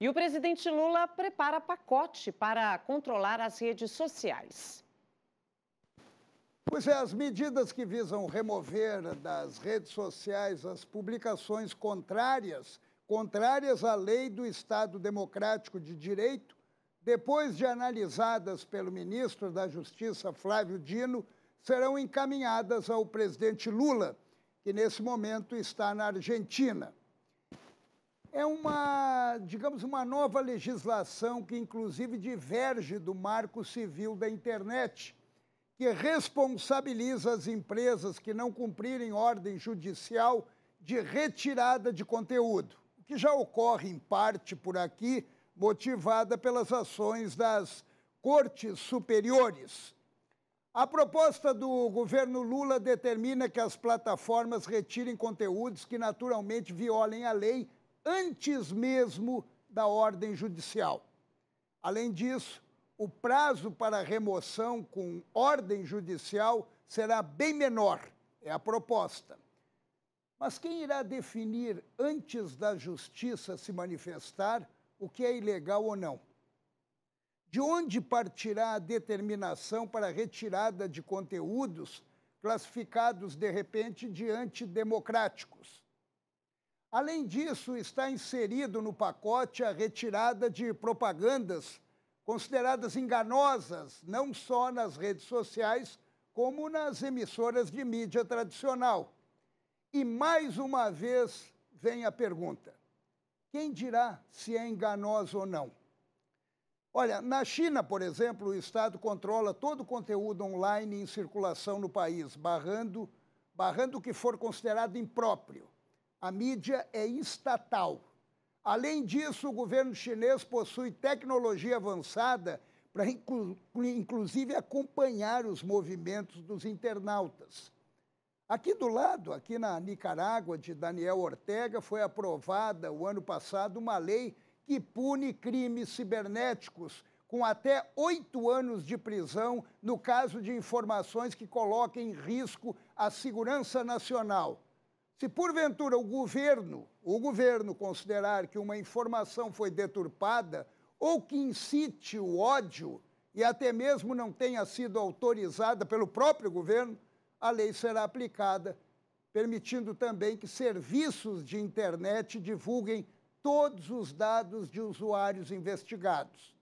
E o presidente Lula prepara pacote para controlar as redes sociais. Pois é, as medidas que visam remover das redes sociais as publicações contrárias, contrárias à lei do Estado Democrático de Direito, depois de analisadas pelo ministro da Justiça, Flávio Dino, serão encaminhadas ao presidente Lula, que nesse momento está na Argentina. É uma digamos, uma nova legislação que, inclusive, diverge do marco civil da internet, que responsabiliza as empresas que não cumprirem ordem judicial de retirada de conteúdo, o que já ocorre em parte por aqui, motivada pelas ações das cortes superiores. A proposta do governo Lula determina que as plataformas retirem conteúdos que naturalmente violem a lei antes mesmo da ordem judicial. Além disso, o prazo para remoção com ordem judicial será bem menor, é a proposta. Mas quem irá definir antes da justiça se manifestar o que é ilegal ou não? De onde partirá a determinação para a retirada de conteúdos classificados de repente de antidemocráticos? Além disso, está inserido no pacote a retirada de propagandas consideradas enganosas, não só nas redes sociais, como nas emissoras de mídia tradicional. E mais uma vez vem a pergunta: quem dirá se é enganoso ou não? Olha, na China, por exemplo, o Estado controla todo o conteúdo online em circulação no país, barrando, barrando o que for considerado impróprio a mídia é estatal. Além disso, o governo chinês possui tecnologia avançada para, inclusive, acompanhar os movimentos dos internautas. Aqui do lado, aqui na Nicarágua, de Daniel Ortega, foi aprovada o ano passado uma lei que pune crimes cibernéticos com até oito anos de prisão no caso de informações que coloquem em risco a segurança nacional. Se porventura o governo, o governo considerar que uma informação foi deturpada ou que incite o ódio e até mesmo não tenha sido autorizada pelo próprio governo, a lei será aplicada, permitindo também que serviços de internet divulguem todos os dados de usuários investigados.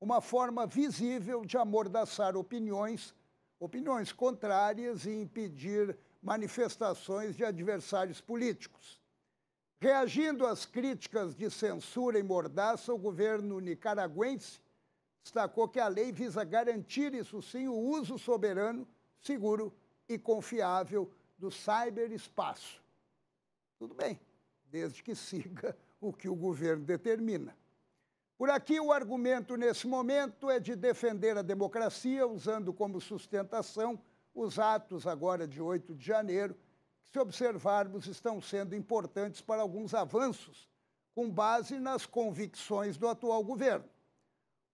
Uma forma visível de amordaçar opiniões, opiniões contrárias e impedir manifestações de adversários políticos. Reagindo às críticas de censura e mordaça, o governo nicaragüense destacou que a lei visa garantir, isso sim, o uso soberano, seguro e confiável do cyberespaço. Tudo bem, desde que siga o que o governo determina. Por aqui, o argumento nesse momento é de defender a democracia, usando como sustentação os atos agora de 8 de janeiro, que, se observarmos, estão sendo importantes para alguns avanços, com base nas convicções do atual governo.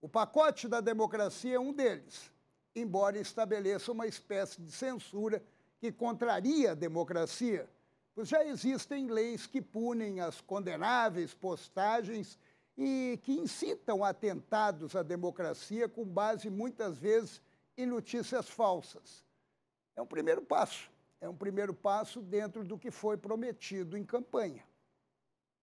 O pacote da democracia é um deles, embora estabeleça uma espécie de censura que contraria a democracia, pois já existem leis que punem as condenáveis postagens e que incitam atentados à democracia com base muitas vezes em notícias falsas. É um primeiro passo. É um primeiro passo dentro do que foi prometido em campanha.